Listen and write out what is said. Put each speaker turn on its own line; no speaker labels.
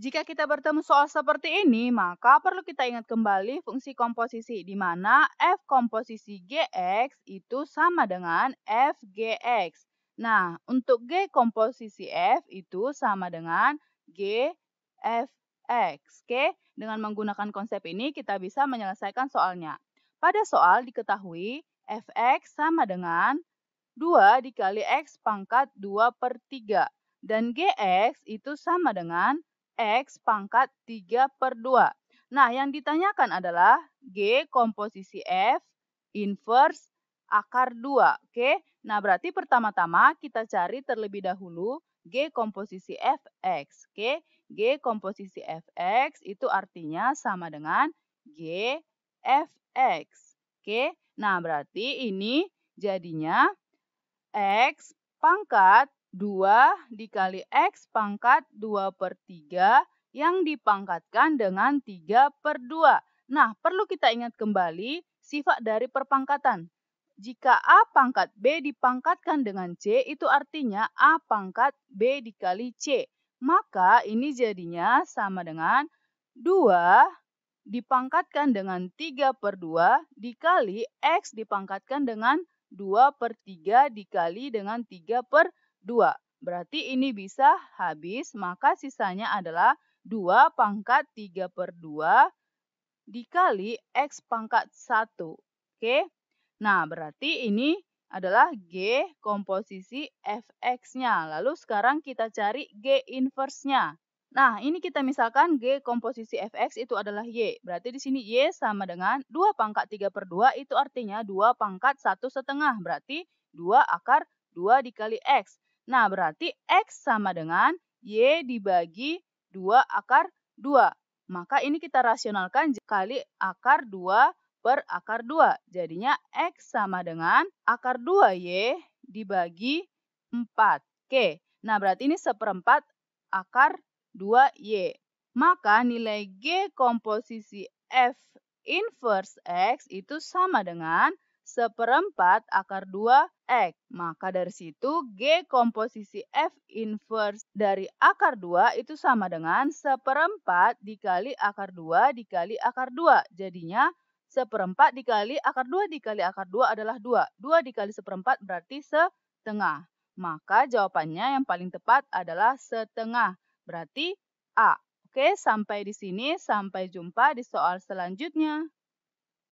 Jika kita bertemu soal seperti ini, maka perlu kita ingat kembali fungsi komposisi, di mana f komposisi gx itu sama dengan f gx. Nah, untuk g komposisi f itu sama dengan g f x. Oke, dengan menggunakan konsep ini kita bisa menyelesaikan soalnya. Pada soal diketahui fx sama dengan 2 dikali x pangkat 2 per 3. Dan gx itu sama dengan X pangkat 3 per 2. Nah, yang ditanyakan adalah G komposisi F inverse akar 2. Oke, nah berarti pertama-tama kita cari terlebih dahulu G komposisi f x, Oke, G komposisi f x itu artinya sama dengan G f x, Oke, nah berarti ini jadinya X pangkat 2 dikali X pangkat 2 per 3 yang dipangkatkan dengan 3 per 2. Nah, perlu kita ingat kembali sifat dari perpangkatan. Jika A pangkat B dipangkatkan dengan C, itu artinya A pangkat B dikali C. Maka ini jadinya sama dengan 2 dipangkatkan dengan 3 per 2 dikali X dipangkatkan dengan 2 per 3 dikali dengan 3 per 2. 2. Berarti ini bisa habis, maka sisanya adalah 2 pangkat 3 per 2 dikali X pangkat 1. Oke, nah berarti ini adalah G komposisi Fx-nya. Lalu sekarang kita cari G inverse-nya. Nah, ini kita misalkan G komposisi Fx itu adalah Y. Berarti di sini Y sama dengan 2 pangkat 3 per 2 itu artinya 2 pangkat 1 setengah. Berarti 2 akar 2 dikali X. Nah, berarti X sama dengan Y dibagi 2 akar 2. Maka ini kita rasionalkan kali akar 2 per akar 2. Jadinya X sama dengan akar 2Y dibagi 4 Oke, Nah, berarti ini seperempat akar 2Y. Maka nilai G komposisi F inverse X itu sama dengan seperempat akar 2X. Maka dari situ G komposisi F inverse dari akar 2 itu sama dengan seperempat dikali akar 2 dikali akar 2. Jadinya seperempat dikali akar 2 dikali akar 2 adalah 2. 2 dikali seperempat berarti setengah. Maka jawabannya yang paling tepat adalah setengah. Berarti A. Oke, sampai di sini. Sampai jumpa di soal selanjutnya.